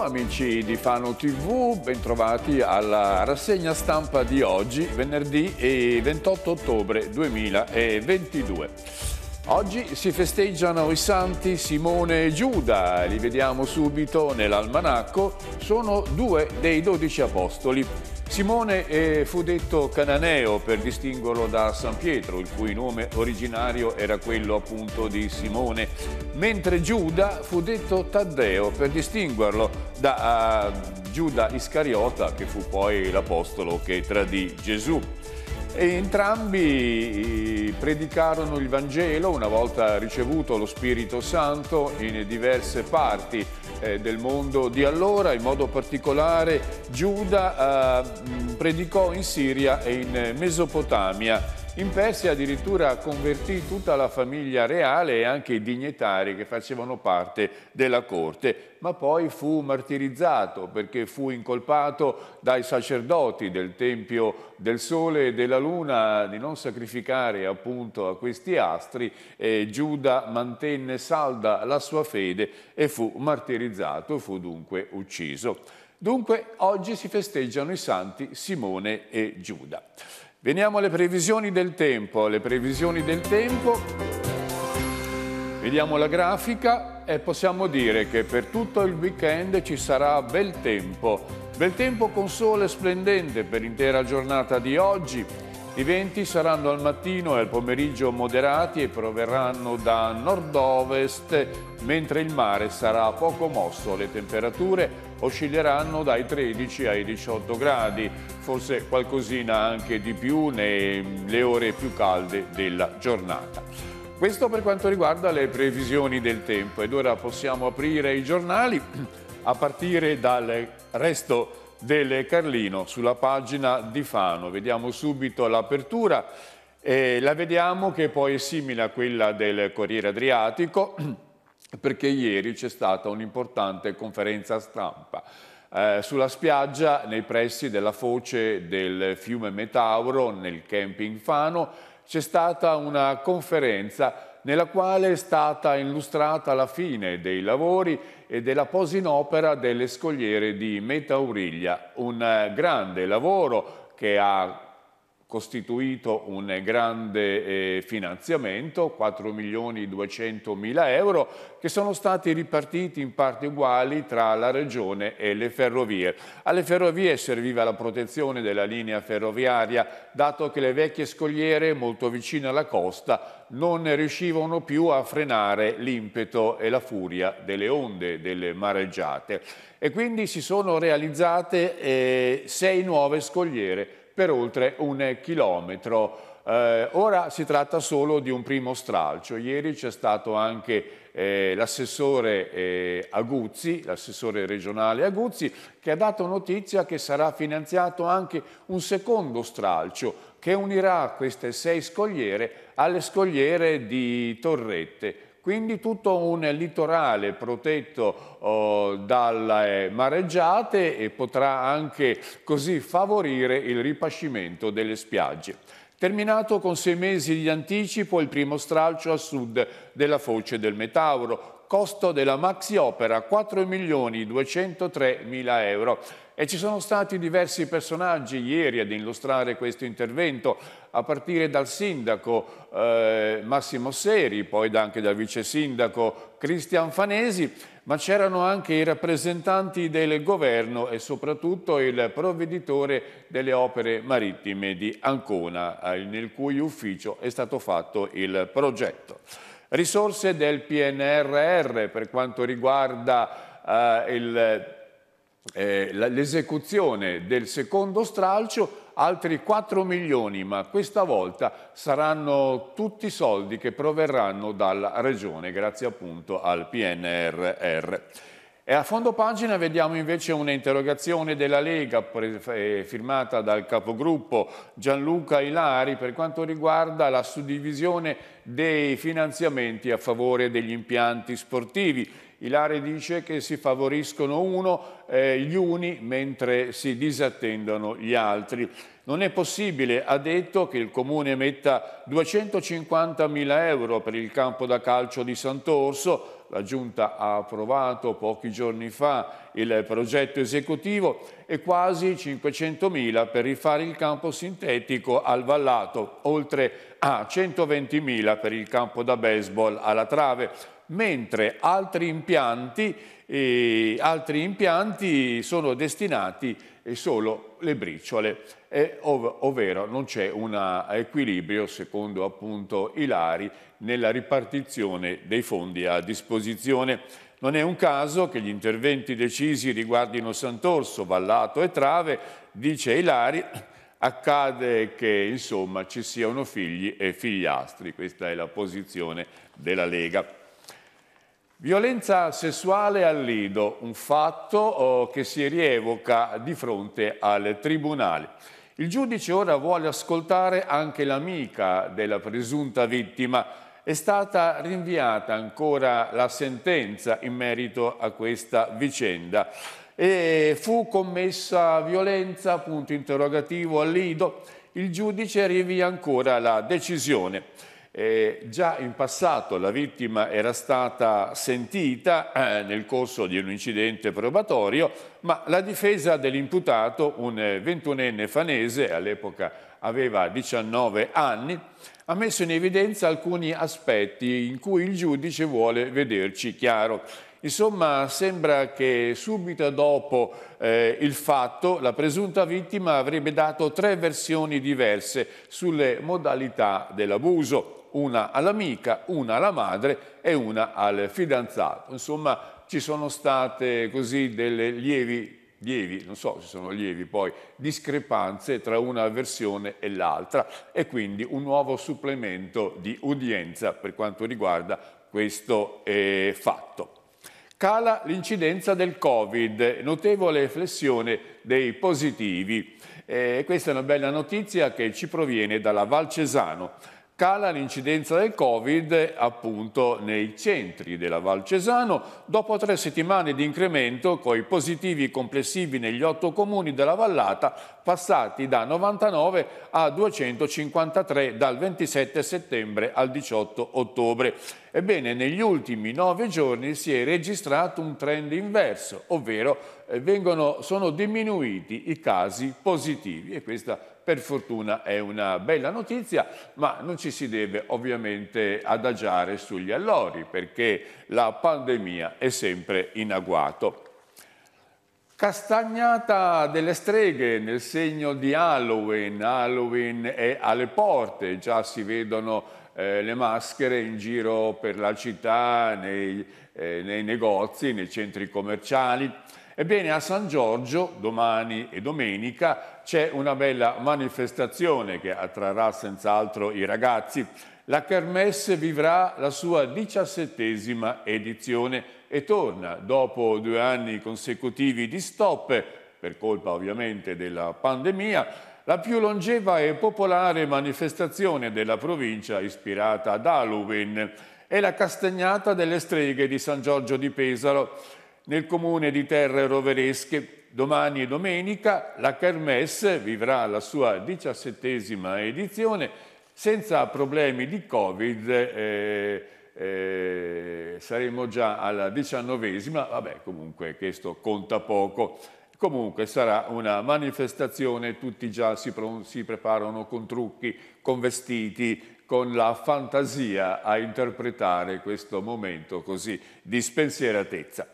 pomeriggio amici di Fano TV, bentrovati alla rassegna stampa di oggi, venerdì 28 ottobre 2022. Oggi si festeggiano i santi Simone e Giuda, li vediamo subito nell'almanacco, sono due dei dodici apostoli. Simone fu detto cananeo per distinguerlo da San Pietro, il cui nome originario era quello appunto di Simone, mentre Giuda fu detto Taddeo per distinguerlo da uh, Giuda Iscariota, che fu poi l'apostolo che tradì Gesù. E entrambi predicarono il Vangelo una volta ricevuto lo Spirito Santo in diverse parti eh, del mondo di allora, in modo particolare Giuda eh, predicò in Siria e in eh, Mesopotamia in Persia addirittura convertì tutta la famiglia reale e anche i dignitari che facevano parte della corte, ma poi fu martirizzato perché fu incolpato dai sacerdoti del Tempio del Sole e della Luna di non sacrificare appunto a questi astri e Giuda mantenne salda la sua fede e fu martirizzato, fu dunque ucciso. Dunque oggi si festeggiano i santi Simone e Giuda. Veniamo alle previsioni del tempo. Le previsioni del tempo, vediamo la grafica e possiamo dire che per tutto il weekend ci sarà bel tempo. Bel tempo con sole splendente per l'intera giornata di oggi i venti saranno al mattino e al pomeriggio moderati e proverranno da nord-ovest, mentre il mare sarà poco mosso. Le temperature oscilleranno dai 13 ai 18 gradi, forse qualcosina anche di più nelle ore più calde della giornata. Questo per quanto riguarda le previsioni del tempo ed ora possiamo aprire i giornali a partire dal resto del Carlino sulla pagina di Fano. Vediamo subito l'apertura, eh, la vediamo che poi è simile a quella del Corriere Adriatico perché ieri c'è stata un'importante conferenza stampa eh, sulla spiaggia nei pressi della foce del fiume Metauro nel camping Fano c'è stata una conferenza nella quale è stata illustrata la fine dei lavori e della posa in opera delle scogliere di Metauriglia, un eh, grande lavoro che ha costituito un grande eh, finanziamento, 4 milioni 200 mila euro, che sono stati ripartiti in parti uguali tra la Regione e le ferrovie. Alle ferrovie serviva la protezione della linea ferroviaria, dato che le vecchie scogliere molto vicine alla costa non riuscivano più a frenare l'impeto e la furia delle onde, delle mareggiate. E quindi si sono realizzate eh, sei nuove scogliere per oltre un chilometro. Eh, ora si tratta solo di un primo stralcio. Ieri c'è stato anche eh, l'assessore eh, Aguzzi, l'assessore regionale Aguzzi, che ha dato notizia che sarà finanziato anche un secondo stralcio che unirà queste sei scogliere alle scogliere di Torrette quindi tutto un litorale protetto oh, dalle mareggiate e potrà anche così favorire il ripascimento delle spiagge. Terminato con sei mesi di anticipo il primo stralcio a sud della foce del Metauro, costo della maxi opera 4 milioni 203 mila euro. E ci sono stati diversi personaggi ieri ad illustrare questo intervento, a partire dal sindaco eh, Massimo Seri, poi anche dal vice sindaco Cristian Fanesi, ma c'erano anche i rappresentanti del governo e soprattutto il provveditore delle opere marittime di Ancona, eh, nel cui ufficio è stato fatto il progetto. Risorse del PNRR per quanto riguarda eh, eh l'esecuzione eh, del secondo stralcio altri 4 milioni, ma questa volta saranno tutti soldi che proverranno dalla Regione, grazie appunto al PNRR. E a fondo pagina vediamo invece un'interrogazione della Lega eh, firmata dal capogruppo Gianluca Ilari per quanto riguarda la suddivisione dei finanziamenti a favore degli impianti sportivi Ilare dice che si favoriscono uno, eh, gli uni mentre si disattendono gli altri. Non è possibile, ha detto, che il Comune metta 250.000 euro per il campo da calcio di Sant'Orso, la Giunta ha approvato pochi giorni fa il progetto esecutivo e quasi 500.000 per rifare il campo sintetico al Vallato, oltre a 120.000 per il campo da baseball alla Trave mentre altri impianti, eh, altri impianti sono destinati eh, solo le briciole, eh, ov ovvero non c'è un equilibrio, secondo appunto Ilari, nella ripartizione dei fondi a disposizione. Non è un caso che gli interventi decisi riguardino Sant'Orso, Vallato e Trave, dice Ilari, accade che insomma ci siano figli e figliastri, questa è la posizione della Lega. Violenza sessuale al Lido, un fatto oh, che si rievoca di fronte al Tribunale. Il giudice ora vuole ascoltare anche l'amica della presunta vittima. È stata rinviata ancora la sentenza in merito a questa vicenda. E fu commessa violenza, punto interrogativo, al Lido. Il giudice rinvia ancora la decisione. Eh, già in passato la vittima era stata sentita eh, nel corso di un incidente probatorio, ma la difesa dell'imputato, un 21enne fanese, all'epoca aveva 19 anni, ha messo in evidenza alcuni aspetti in cui il giudice vuole vederci chiaro. Insomma, sembra che subito dopo eh, il fatto la presunta vittima avrebbe dato tre versioni diverse sulle modalità dell'abuso una all'amica, una alla madre e una al fidanzato. Insomma, ci sono state così delle lievi lievi, non so se sono lievi poi, discrepanze tra una versione e l'altra e quindi un nuovo supplemento di udienza per quanto riguarda questo eh, fatto. Cala l'incidenza del Covid, notevole flessione dei positivi. Eh, questa è una bella notizia che ci proviene dalla Valcesano. Cala l'incidenza del Covid appunto nei centri della Val Cesano dopo tre settimane di incremento con i positivi complessivi negli otto comuni della vallata passati da 99 a 253 dal 27 settembre al 18 ottobre. Ebbene, negli ultimi nove giorni si è registrato un trend inverso, ovvero eh, vengono, sono diminuiti i casi positivi e questa per fortuna è una bella notizia, ma non ci si deve ovviamente adagiare sugli allori perché la pandemia è sempre in agguato. Castagnata delle streghe nel segno di Halloween, Halloween è alle porte, già si vedono eh, le maschere in giro per la città, nei, eh, nei negozi, nei centri commerciali. Ebbene, a San Giorgio, domani e domenica, c'è una bella manifestazione che attrarrà senz'altro i ragazzi. La Kermesse vivrà la sua diciassettesima edizione e torna dopo due anni consecutivi di stop, per colpa ovviamente della pandemia, la più longeva e popolare manifestazione della provincia ispirata ad Halloween è la Castagnata delle Streghe di San Giorgio di Pesaro. Nel comune di Terre Roveresche domani e domenica la Kermesse vivrà la sua diciassettesima edizione senza problemi di Covid. Eh, eh, saremo già alla diciannovesima, vabbè comunque questo conta poco. Comunque sarà una manifestazione, tutti già si, si preparano con trucchi, con vestiti, con la fantasia a interpretare questo momento così di spensieratezza.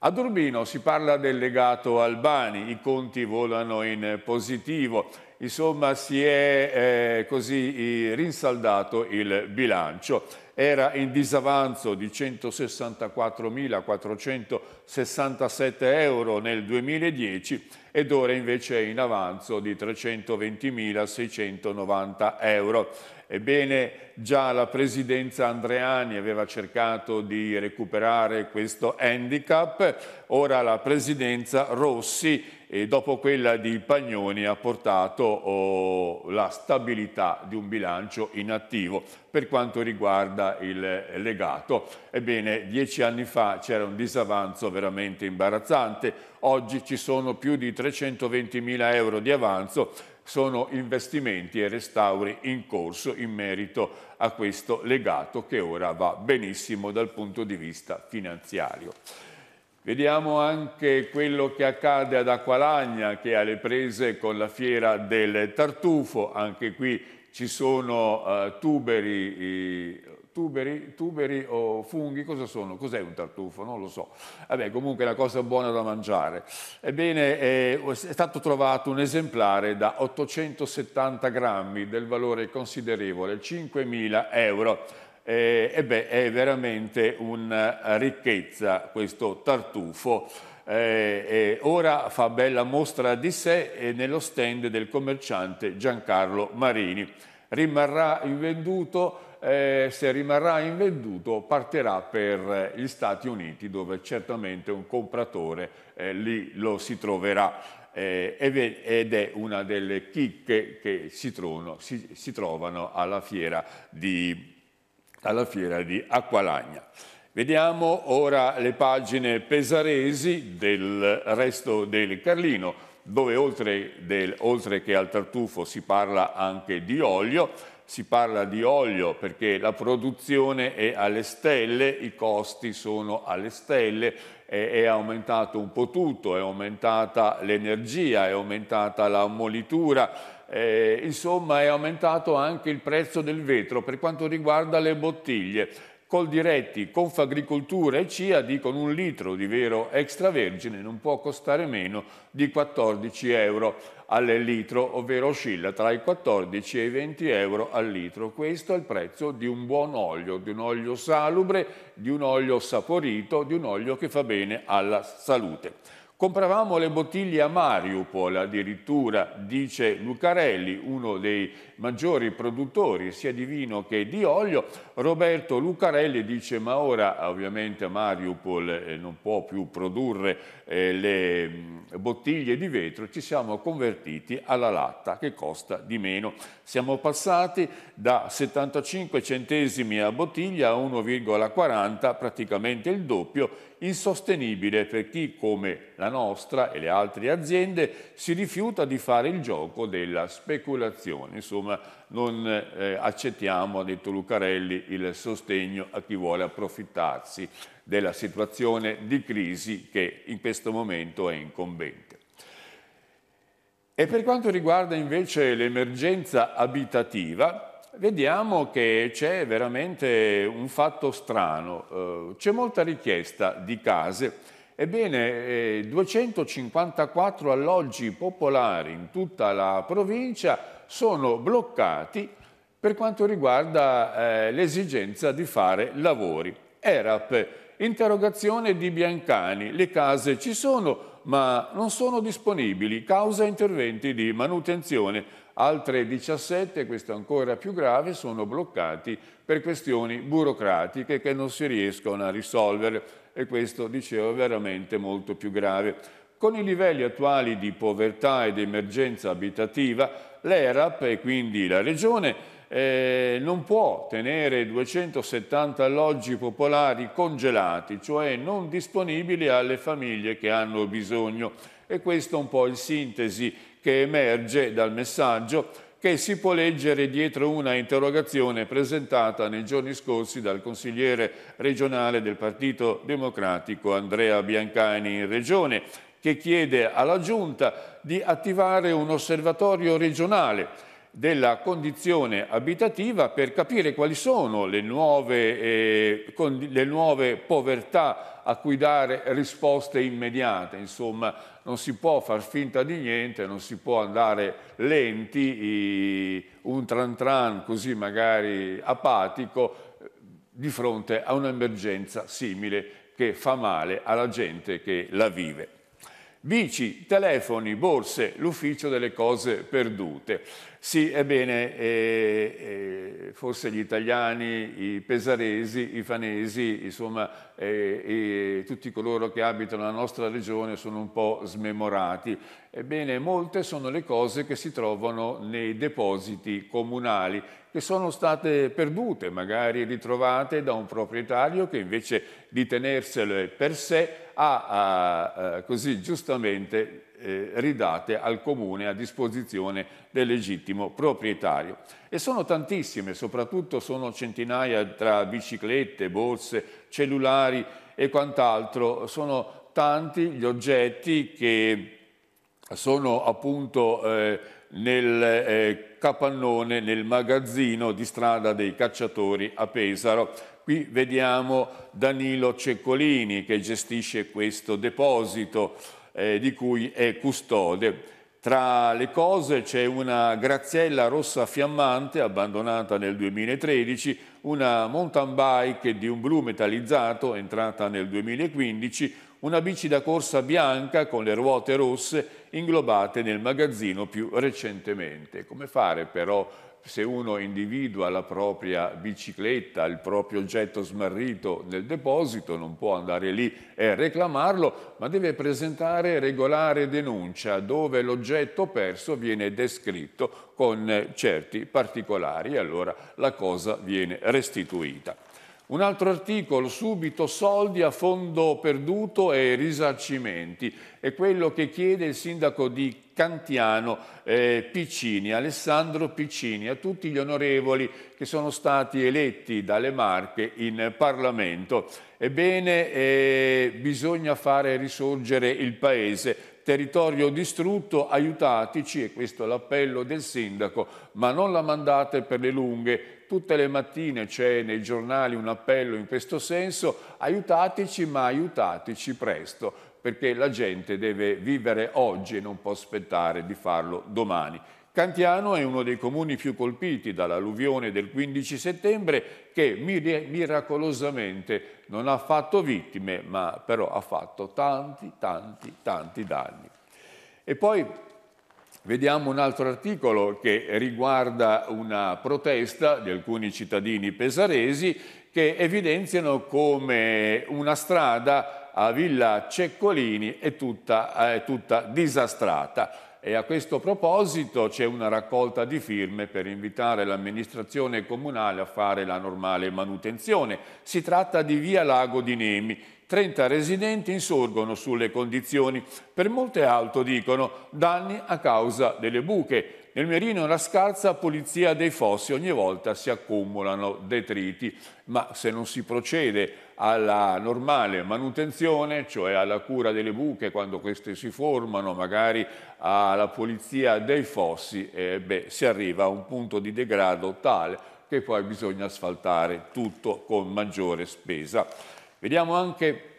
Ad Urbino si parla del legato Albani, i conti volano in positivo, insomma si è eh, così rinsaldato il bilancio era in disavanzo di 164.467 euro nel 2010 ed ora invece è in avanzo di 320.690 euro. Ebbene, già la presidenza Andreani aveva cercato di recuperare questo handicap, ora la presidenza Rossi e dopo quella di Pagnoni ha portato oh, la stabilità di un bilancio inattivo per quanto riguarda il legato. Ebbene, dieci anni fa c'era un disavanzo veramente imbarazzante, oggi ci sono più di 320 mila euro di avanzo, sono investimenti e restauri in corso in merito a questo legato che ora va benissimo dal punto di vista finanziario. Vediamo anche quello che accade ad Acqualagna, che è alle prese con la fiera del tartufo, anche qui ci sono eh, tuberi, tuberi, tuberi, o funghi, cosa sono? Cos'è un tartufo? Non lo so. Vabbè, comunque è una cosa buona da mangiare. Ebbene, eh, è stato trovato un esemplare da 870 grammi del valore considerevole, 5.000 euro eh, e beh, è veramente una eh, ricchezza questo tartufo. Eh, ora fa bella mostra di sé eh, nello stand del commerciante Giancarlo Marini. Rimarrà invenduto eh, se rimarrà invenduto partirà per eh, gli Stati Uniti dove certamente un compratore eh, lì lo si troverà eh, ed è una delle chicche che si, trono, si, si trovano alla fiera di alla fiera di Acqualagna. Vediamo ora le pagine pesaresi del resto del Carlino, dove oltre, del, oltre che al tartufo si parla anche di olio, si parla di olio perché la produzione è alle stelle, i costi sono alle stelle, è, è aumentato un po' tutto, è aumentata l'energia, è aumentata la molitura, eh, insomma è aumentato anche il prezzo del vetro per quanto riguarda le bottiglie. Col diretti, Confagricoltura e CIA dicono un litro di vero extravergine non può costare meno di 14 euro al litro, ovvero oscilla tra i 14 e i 20 euro al litro. Questo è il prezzo di un buon olio, di un olio salubre, di un olio saporito, di un olio che fa bene alla salute. Compravamo le bottiglie a Mariupol addirittura, dice Lucarelli, uno dei maggiori produttori sia di vino che di olio. Roberto Lucarelli dice ma ora ovviamente Mariupol eh, non può più produrre eh, le mm, bottiglie di vetro, ci siamo convertiti alla latta che costa di meno. Siamo passati da 75 centesimi a bottiglia a 1,40, praticamente il doppio, insostenibile per chi come la nostra e le altre aziende si rifiuta di fare il gioco della speculazione. Insomma, insomma non eh, accettiamo, ha detto Lucarelli, il sostegno a chi vuole approfittarsi della situazione di crisi che in questo momento è incombente. E per quanto riguarda invece l'emergenza abitativa, vediamo che c'è veramente un fatto strano. Eh, c'è molta richiesta di case. Ebbene, 254 eh, alloggi popolari in tutta la provincia sono bloccati per quanto riguarda eh, l'esigenza di fare lavori. ERAP, interrogazione di Biancani, le case ci sono ma non sono disponibili, causa interventi di manutenzione. Altre 17, questo ancora più grave, sono bloccati per questioni burocratiche che non si riescono a risolvere e questo, dicevo, è veramente molto più grave. Con i livelli attuali di povertà ed emergenza abitativa, L'ERAP e quindi la Regione eh, non può tenere 270 alloggi popolari congelati, cioè non disponibili alle famiglie che hanno bisogno. E questo è un po' il sintesi che emerge dal messaggio che si può leggere dietro una interrogazione presentata nei giorni scorsi dal consigliere regionale del Partito Democratico Andrea Biancani in Regione che chiede alla Giunta di attivare un osservatorio regionale della condizione abitativa per capire quali sono le nuove, eh, le nuove, povertà a cui dare risposte immediate. Insomma, non si può far finta di niente, non si può andare lenti, eh, un tran tran così magari apatico di fronte a un'emergenza simile che fa male alla gente che la vive bici, telefoni, borse, l'ufficio delle cose perdute. Sì, ebbene, eh, eh, forse gli italiani, i pesaresi, i fanesi, insomma, eh, tutti coloro che abitano la nostra regione sono un po' smemorati. Ebbene, molte sono le cose che si trovano nei depositi comunali, che sono state perdute, magari ritrovate da un proprietario che invece di tenersele per sé ha eh, così giustamente eh, ridate al comune a disposizione del legittimo proprietario. E sono tantissime, soprattutto sono centinaia tra biciclette, borse, cellulari e quant'altro, sono tanti gli oggetti che sono appunto eh, nel eh, capannone, nel magazzino di strada dei cacciatori a Pesaro Qui vediamo Danilo Ceccolini che gestisce questo deposito eh, di cui è custode. Tra le cose c'è una graziella rossa fiammante abbandonata nel 2013, una mountain bike di un blu metallizzato entrata nel 2015, una bici da corsa bianca con le ruote rosse inglobate nel magazzino più recentemente. Come fare però se uno individua la propria bicicletta, il proprio oggetto smarrito nel deposito, non può andare lì e reclamarlo, ma deve presentare regolare denuncia dove l'oggetto perso viene descritto con certi particolari e allora la cosa viene restituita. Un altro articolo, subito soldi a fondo perduto e risarcimenti, è quello che chiede il sindaco di Cantiano eh, Piccini, Alessandro Piccini, a tutti gli onorevoli che sono stati eletti dalle Marche in Parlamento. Ebbene, eh, bisogna fare risorgere il Paese, territorio distrutto, aiutateci, e questo è l'appello del sindaco, ma non la mandate per le lunghe. Tutte le mattine c'è nei giornali un appello in questo senso, aiutateci, ma aiutateci presto, perché la gente deve vivere oggi e non può aspettare di farlo domani. Cantiano è uno dei comuni più colpiti dall'alluvione del 15 settembre che miracolosamente non ha fatto vittime, ma però ha fatto tanti, tanti, tanti danni. E poi Vediamo un altro articolo che riguarda una protesta di alcuni cittadini pesaresi che evidenziano come una strada a Villa Ceccolini è tutta, è tutta disastrata e a questo proposito c'è una raccolta di firme per invitare l'amministrazione comunale a fare la normale manutenzione. Si tratta di via Lago di Nemi. 30 residenti insorgono sulle condizioni, per molte auto, dicono danni a causa delle buche. Nel mirino e la scarsa pulizia dei fossi ogni volta si accumulano detriti, ma se non si procede alla normale manutenzione, cioè alla cura delle buche quando queste si formano, magari alla pulizia dei fossi, eh, beh, si arriva a un punto di degrado tale che poi bisogna asfaltare tutto con maggiore spesa. Vediamo anche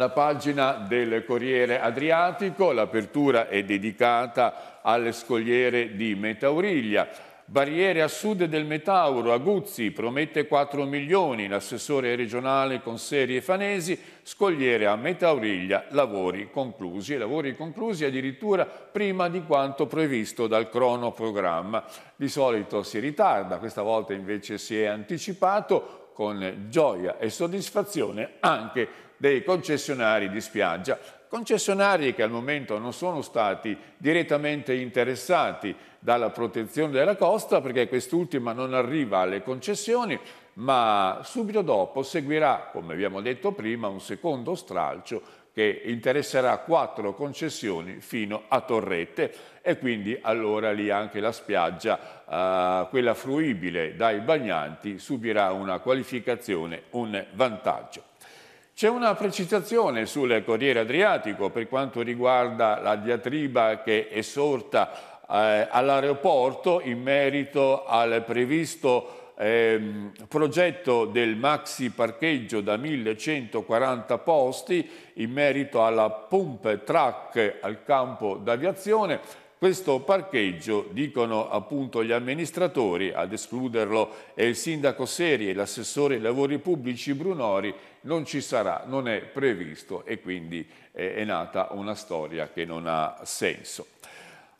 la pagina del Corriere Adriatico, l'apertura è dedicata alle scogliere di Metauriglia. Barriere a sud del Metauro, Aguzzi promette 4 milioni, l'assessore regionale con serie fanesi, scogliere a Metauriglia, lavori conclusi, lavori conclusi addirittura prima di quanto previsto dal cronoprogramma. Di solito si ritarda, questa volta invece si è anticipato con gioia e soddisfazione anche dei concessionari di spiaggia, concessionari che al momento non sono stati direttamente interessati dalla protezione della costa perché quest'ultima non arriva alle concessioni, ma subito dopo seguirà, come abbiamo detto prima, un secondo stralcio che interesserà quattro concessioni fino a Torrette e quindi allora lì anche la spiaggia, eh, quella fruibile dai bagnanti, subirà una qualificazione, un vantaggio. C'è una precisazione sul Corriere Adriatico per quanto riguarda la diatriba che è sorta eh, all'aeroporto in merito al previsto eh, progetto del maxi parcheggio da 1140 posti in merito alla pump track al campo d'aviazione questo parcheggio, dicono appunto gli amministratori, ad escluderlo è il sindaco Seri e l'assessore ai lavori pubblici Brunori, non ci sarà, non è previsto e quindi è nata una storia che non ha senso.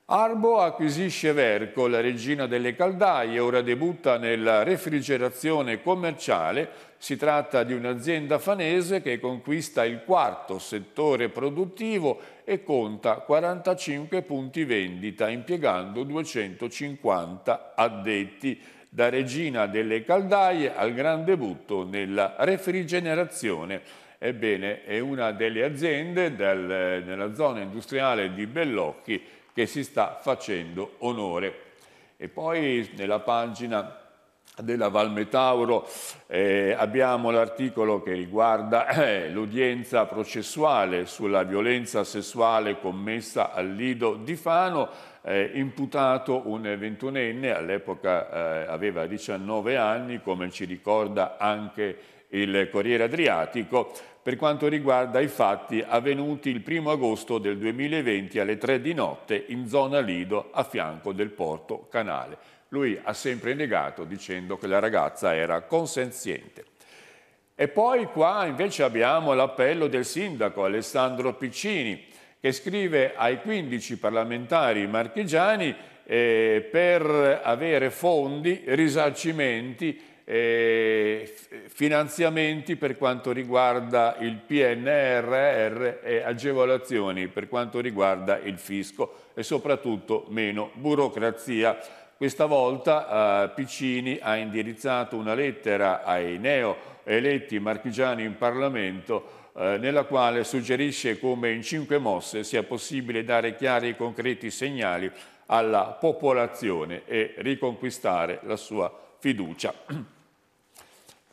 Arbo acquisisce Verco, la regina delle caldaie, ora debutta nella refrigerazione commerciale. Si tratta di un'azienda fanese che conquista il quarto settore produttivo e conta 45 punti vendita, impiegando 250 addetti da regina delle caldaie al gran debutto nella refrigenerazione. Ebbene, è una delle aziende del, nella zona industriale di Bellocchi che si sta facendo onore. E poi nella pagina della Valmetauro eh, abbiamo l'articolo che riguarda eh, l'udienza processuale sulla violenza sessuale commessa al Lido di Fano eh, imputato un ventunenne, all'epoca eh, aveva 19 anni, come ci ricorda anche il Corriere Adriatico, per quanto riguarda i fatti avvenuti il 1 agosto del 2020 alle 3 di notte in zona Lido a fianco del porto Canale. Lui ha sempre negato dicendo che la ragazza era consenziente. E poi qua invece abbiamo l'appello del sindaco Alessandro Piccini, che scrive ai 15 parlamentari marchigiani eh, per avere fondi, risarcimenti, eh, finanziamenti per quanto riguarda il PNRR e agevolazioni per quanto riguarda il fisco e soprattutto meno burocrazia. Questa volta eh, Piccini ha indirizzato una lettera ai neo eletti marchigiani in Parlamento eh, nella quale suggerisce come in cinque mosse sia possibile dare chiari e concreti segnali alla popolazione e riconquistare la sua fiducia.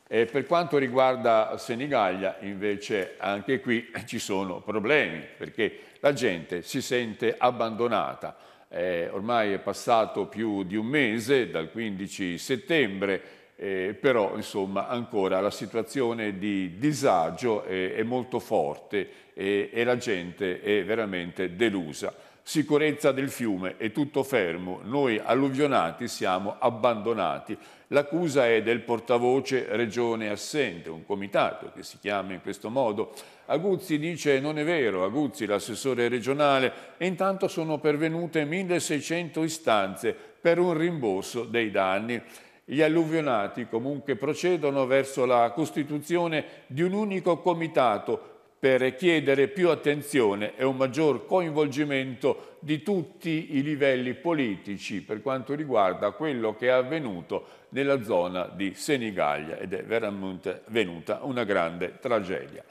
E per quanto riguarda Senigallia, invece, anche qui ci sono problemi, perché la gente si sente abbandonata. Eh, ormai è passato più di un mese, dal 15 settembre, eh, però insomma ancora la situazione di disagio eh, è molto forte eh, e la gente è veramente delusa. Sicurezza del fiume è tutto fermo, noi alluvionati siamo abbandonati. L'accusa è del portavoce regione assente, un comitato che si chiama in questo modo. Aguzzi dice non è vero, Aguzzi l'assessore regionale, e intanto sono pervenute 1600 istanze per un rimborso dei danni. Gli alluvionati comunque procedono verso la costituzione di un unico comitato per chiedere più attenzione e un maggior coinvolgimento di tutti i livelli politici per quanto riguarda quello che è avvenuto nella zona di Senigallia ed è veramente venuta una grande tragedia.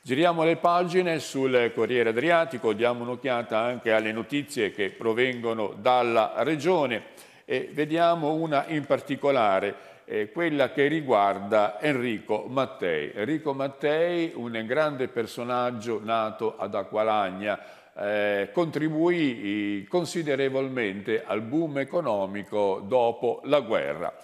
Giriamo le pagine sul Corriere Adriatico, diamo un'occhiata anche alle notizie che provengono dalla Regione. Eh, vediamo una in particolare, eh, quella che riguarda Enrico Mattei. Enrico Mattei, un grande personaggio nato ad Acqualagna, eh, contribuì eh, considerevolmente al boom economico dopo la guerra.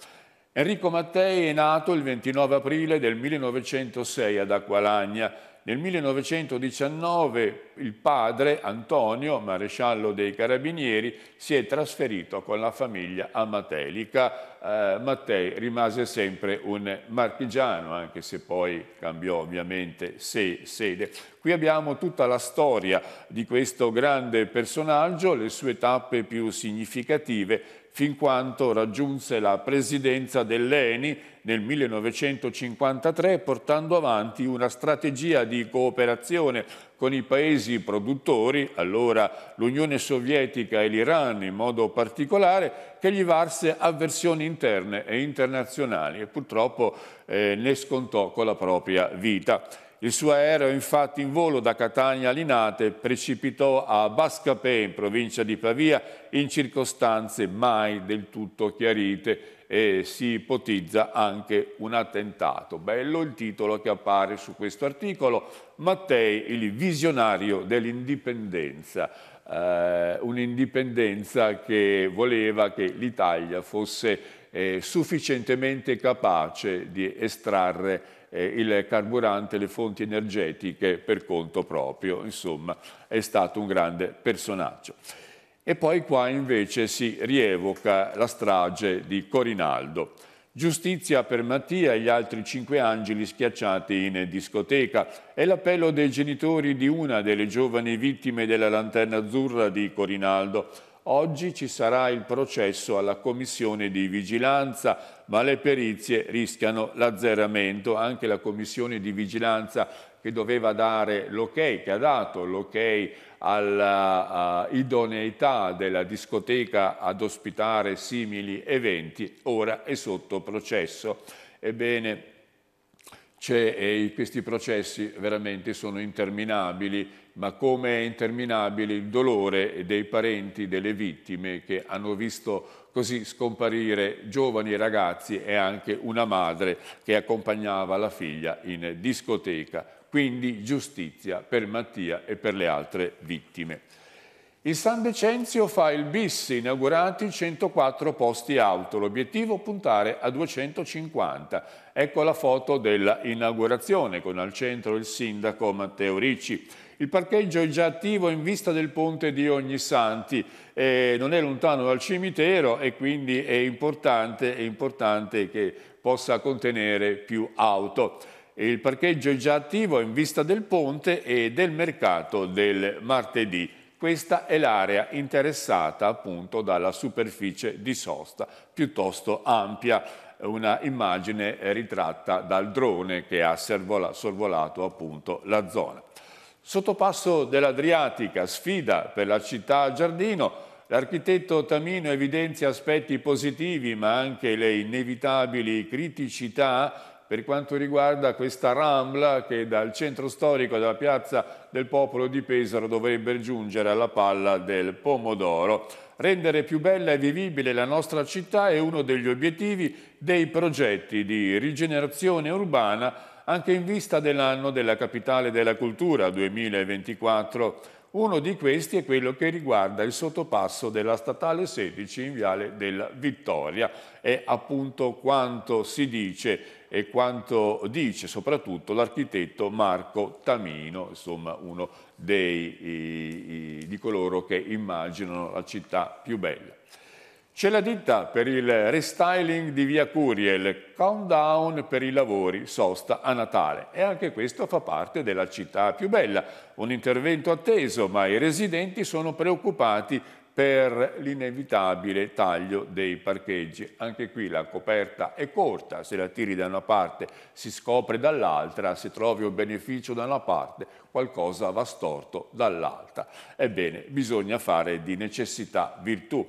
Enrico Mattei è nato il 29 aprile del 1906 ad Acqualagna, nel 1919 il padre, Antonio, maresciallo dei Carabinieri, si è trasferito con la famiglia a Matelica, eh, Mattei rimase sempre un marchigiano, anche se poi cambiò ovviamente se, sede. Qui abbiamo tutta la storia di questo grande personaggio, le sue tappe più significative, fin quando raggiunse la presidenza dell'ENI nel 1953 portando avanti una strategia di cooperazione con i paesi produttori, allora l'Unione Sovietica e l'Iran in modo particolare, che gli varse avversioni interne e internazionali e purtroppo eh, ne scontò con la propria vita. Il suo aereo, infatti, in volo da Catania a Linate, precipitò a Bascapè, in provincia di Pavia, in circostanze mai del tutto chiarite eh, si ipotizza anche un attentato. Bello il titolo che appare su questo articolo, Mattei, il visionario dell'indipendenza, eh, un'indipendenza che voleva che l'Italia fosse eh, sufficientemente capace di estrarre eh, il carburante, le fonti energetiche per conto proprio, insomma è stato un grande personaggio. E poi qua invece si rievoca la strage di Corinaldo. Giustizia per Mattia e gli altri cinque angeli schiacciati in discoteca. È l'appello dei genitori di una delle giovani vittime della lanterna azzurra di Corinaldo. Oggi ci sarà il processo alla commissione di vigilanza, ma le perizie rischiano l'azzeramento. Anche la commissione di vigilanza che doveva dare l'ok, che ha dato l'ok all'idoneità eh, eh, della discoteca ad ospitare simili eventi, ora è sotto processo. Ebbene, eh, questi processi veramente sono interminabili, ma come è interminabile il dolore dei parenti delle vittime che hanno visto così scomparire giovani ragazzi e anche una madre che accompagnava la figlia in discoteca. Quindi giustizia per Mattia e per le altre vittime. Il San Decenzio fa il bis, inaugurati 104 posti auto, l'obiettivo puntare a 250. Ecco la foto dell'inaugurazione con al centro il sindaco Matteo Ricci. Il parcheggio è già attivo in vista del ponte di Ognissanti, eh, non è lontano dal cimitero e quindi è importante, è importante che possa contenere più auto. Il parcheggio è già attivo in vista del ponte e del mercato del martedì. Questa è l'area interessata appunto dalla superficie di sosta piuttosto ampia, una immagine ritratta dal drone che ha sorvolato appunto la zona. Sottopasso dell'Adriatica, sfida per la città Giardino. L'architetto Tamino evidenzia aspetti positivi ma anche le inevitabili criticità per quanto riguarda questa rambla che dal centro storico della piazza del popolo di Pesaro dovrebbe giungere alla palla del pomodoro. Rendere più bella e vivibile la nostra città è uno degli obiettivi dei progetti di rigenerazione urbana anche in vista dell'anno della capitale della cultura 2024. Uno di questi è quello che riguarda il sottopasso della statale 16 in Viale della Vittoria. È appunto quanto si dice e quanto dice soprattutto l'architetto Marco Tamino, insomma uno dei, i, i, di coloro che immaginano la città più bella. C'è la ditta per il restyling di via Curiel, countdown per i lavori, sosta a Natale. E anche questo fa parte della città più bella. Un intervento atteso, ma i residenti sono preoccupati per l'inevitabile taglio dei parcheggi. Anche qui la coperta è corta, se la tiri da una parte si scopre dall'altra, se trovi un beneficio da una parte qualcosa va storto dall'altra. Ebbene, bisogna fare di necessità virtù.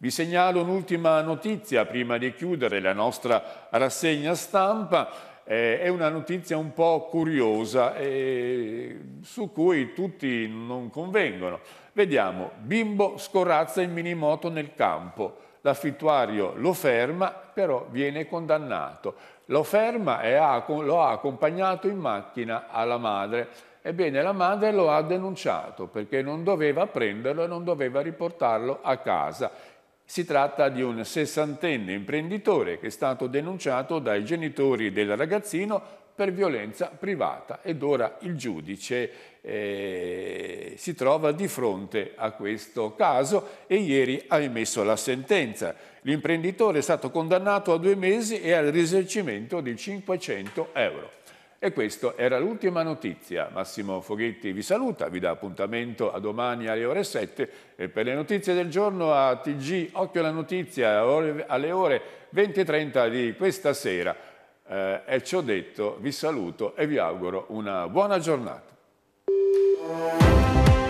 Vi segnalo un'ultima notizia prima di chiudere la nostra rassegna stampa. Eh, è una notizia un po' curiosa eh, su cui tutti non convengono. Vediamo, bimbo scorrazza in minimoto nel campo. L'affittuario lo ferma, però viene condannato. Lo ferma e ha, lo ha accompagnato in macchina alla madre. Ebbene, la madre lo ha denunciato perché non doveva prenderlo e non doveva riportarlo a casa si tratta di un sessantenne imprenditore che è stato denunciato dai genitori del ragazzino per violenza privata ed ora il giudice eh, si trova di fronte a questo caso e ieri ha emesso la sentenza. L'imprenditore è stato condannato a due mesi e al risarcimento di 500 euro. E questa era l'ultima notizia. Massimo Foghetti vi saluta, vi dà appuntamento a domani alle ore 7 e per le notizie del giorno a TG Occhio alla Notizia alle ore 20.30 di questa sera. Eh, e ciò detto vi saluto e vi auguro una buona giornata.